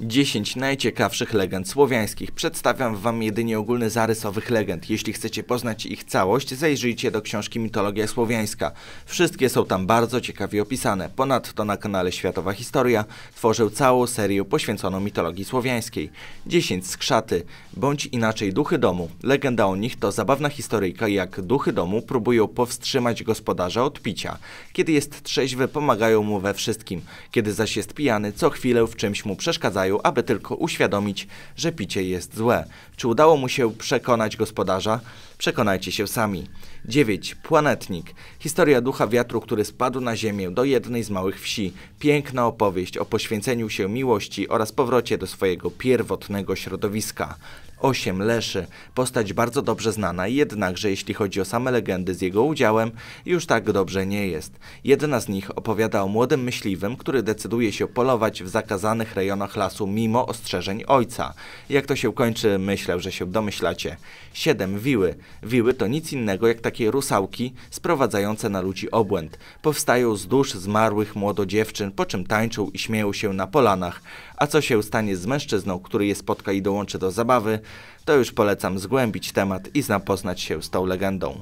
10 najciekawszych legend słowiańskich. Przedstawiam Wam jedynie ogólny zarys owych legend. Jeśli chcecie poznać ich całość, zajrzyjcie do książki Mitologia Słowiańska. Wszystkie są tam bardzo ciekawie opisane. Ponadto na kanale Światowa Historia tworzył całą serię poświęconą mitologii słowiańskiej. 10 skrzaty, bądź inaczej duchy domu. Legenda o nich to zabawna historyjka, jak duchy domu próbują powstrzymać gospodarza od picia. Kiedy jest trzeźwy, pomagają mu we wszystkim. Kiedy zaś jest pijany, co chwilę w czymś mu przeszkadzają kraju, aby tylko uświadomić, że picie jest złe. Czy udało mu się przekonać gospodarza? Przekonajcie się sami. 9. Planetnik. Historia ducha wiatru, który spadł na ziemię do jednej z małych wsi. Piękna opowieść o poświęceniu się miłości oraz powrocie do swojego pierwotnego środowiska. 8 Leszy. Postać bardzo dobrze znana, jednakże jeśli chodzi o same legendy z jego udziałem, już tak dobrze nie jest. Jedna z nich opowiada o młodym myśliwym, który decyduje się polować w zakazanych rejonach lasu mimo ostrzeżeń ojca. Jak to się kończy, myślę, że się domyślacie. 7 Wiły. Wiły to nic innego jak takie rusałki sprowadzające na ludzi obłęd. Powstają z dusz zmarłych młodo dziewczyn, po czym tańczą i śmieją się na polanach. A co się stanie z mężczyzną, który je spotka i dołączy do zabawy, to już polecam zgłębić temat i zapoznać się z tą legendą.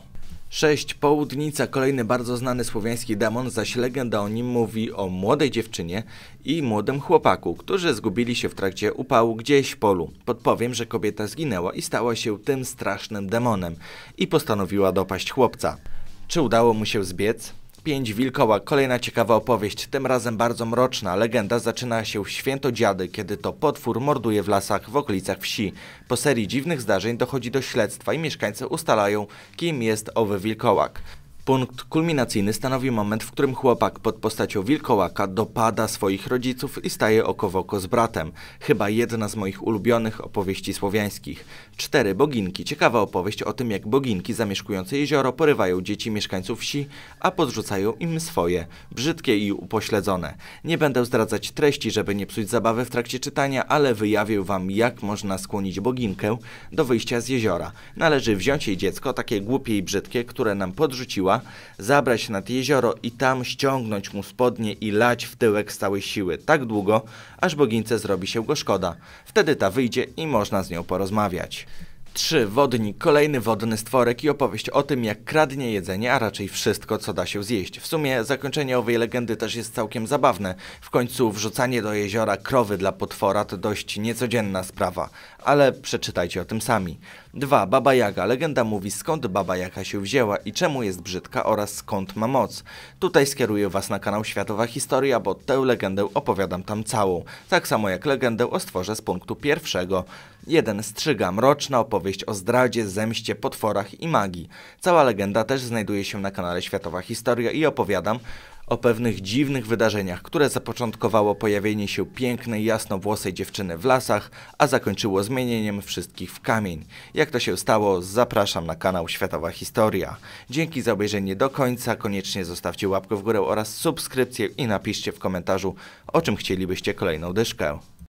6. Południca, kolejny bardzo znany słowiański demon, zaś legenda o nim mówi o młodej dziewczynie i młodym chłopaku, którzy zgubili się w trakcie upału gdzieś w polu. Podpowiem, że kobieta zginęła i stała się tym strasznym demonem i postanowiła dopaść chłopca. Czy udało mu się zbiec? 5 Wilkoła. Kolejna ciekawa opowieść, tym razem bardzo mroczna. Legenda zaczyna się w Święto Dziady, kiedy to potwór morduje w lasach w okolicach wsi. Po serii dziwnych zdarzeń dochodzi do śledztwa i mieszkańcy ustalają, kim jest owy wilkołak. Punkt kulminacyjny stanowi moment, w którym chłopak pod postacią wilkołaka dopada swoich rodziców i staje oko w oko z bratem. Chyba jedna z moich ulubionych opowieści słowiańskich. Cztery boginki. Ciekawa opowieść o tym, jak boginki zamieszkujące jezioro porywają dzieci mieszkańców wsi, a podrzucają im swoje, brzydkie i upośledzone. Nie będę zdradzać treści, żeby nie psuć zabawy w trakcie czytania, ale wyjawię wam, jak można skłonić boginkę do wyjścia z jeziora. Należy wziąć jej dziecko, takie głupie i brzydkie, które nam podrzuciła, ciała, zabrać nad jezioro i tam ściągnąć mu spodnie i lać w tyłek z całej siły tak długo, aż bogince zrobi się go szkoda. Wtedy ta wyjdzie i można z nią porozmawiać. 3. Wodnik, kolejny wodny stworek i opowieść o tym, jak kradnie jedzenie, a raczej wszystko, co da się zjeść. W sumie zakończenie owej legendy też jest całkiem zabawne. W końcu wrzucanie do jeziora krowy dla potwora to dość niecodzienna sprawa, ale przeczytajcie o tym sami. 2. Baba Jaga. Legenda mówi skąd Baba Jaga się wzięła i czemu jest brzydka oraz skąd ma moc. Tutaj skieruję Was na kanał Światowa Historia, bo tę legendę opowiadam tam całą. Tak samo jak legendę o stworze z punktu pierwszego. Jeden strzyga mroczna opowieść o zdradzie, zemście, potworach i magii. Cała legenda też znajduje się na kanale Światowa Historia i opowiadam o pewnych dziwnych wydarzeniach, które zapoczątkowało pojawienie się pięknej, jasnowłosej dziewczyny w lasach, a zakończyło zmienieniem wszystkich w kamień. Jak to się stało, zapraszam na kanał Światowa Historia. Dzięki za obejrzenie do końca, koniecznie zostawcie łapkę w górę oraz subskrypcję i napiszcie w komentarzu, o czym chcielibyście kolejną dyszkę.